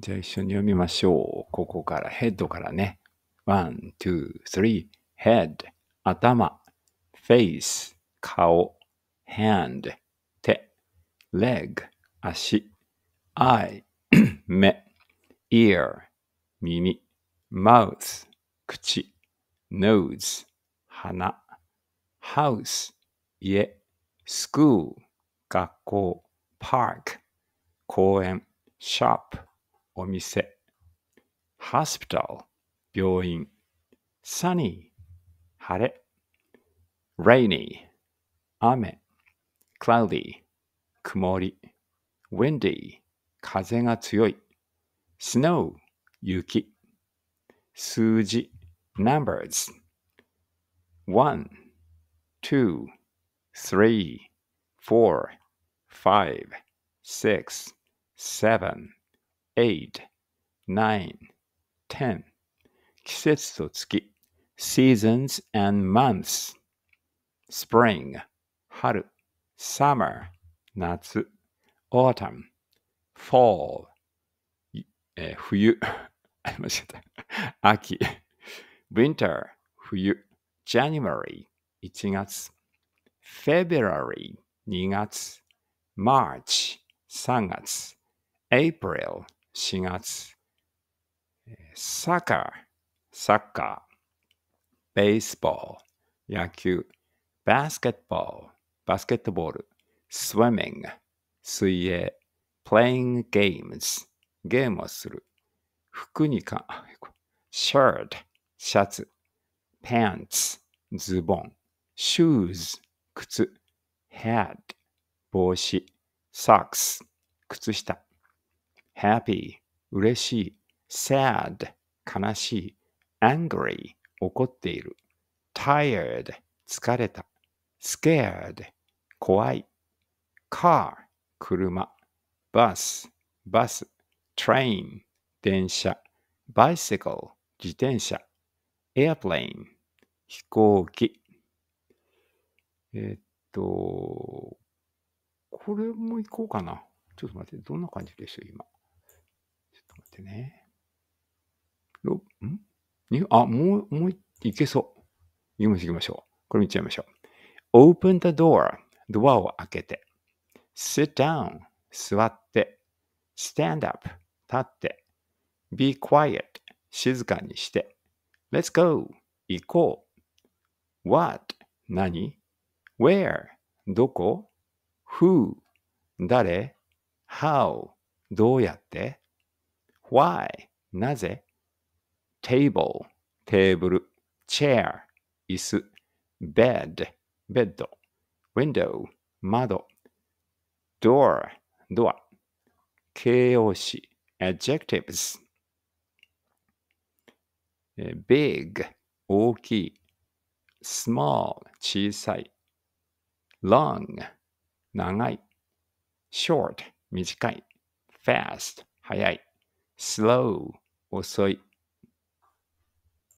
じゃあ一緒に読みましょう。ここからヘッドからね。one, two, three, head, 頭 face, 顔 hand, 手 leg, 足 eye, 目 ear, 耳 mouth, 口 nose, 鼻 house, 家 school, 学校 park, 公園 shop, お店 hospital 病院 sunny 晴れ rainy 雨 cloudy 曇り windy 風が強い snow 雪数字 numbers 1 2 3 4 5 6 7 eight, nine, ten 季節と月 seasons and months spring 春 summer 夏 autumn fall えー、冬間違えた秋 eh, winter 冬 January 1月 February 2月 March 3月 April 4月、サッカー、サッカー、ベースボール、野球、バスケットボール、バスケットボール、スイミング、水泳、プレイングゲームズ、ゲームをする、服にか、シャート、シャツ、パンツ、ズボン、シューズ、靴、ヘッド、帽子、サックス、靴下。happy 嬉しい sad 悲しい angry 怒っている tired 疲れた scared 怖い car 車 bus バス train 電車 bicycle 自転車 airplane 飛行機えっとこれもいこうかなちょっと待ってどんな感じでしょう今ってね。ろ、んあ、もう、もう、いけそう。行しう、行きましょう。これ見ちゃいましょう。open the door. ドアを開けて。sit down. 座って。stand up. 立って。be quiet. 静かにして。let's go. 行こう。what. 何 where. どこ who. 誰 how. どうやって Why? なぜ ?table テーブル chair 椅子 bed ベッド window 窓 door ドア形容詞 adjectives big 大きい small 小さい long 長い short 短い fast 速い slow 遅い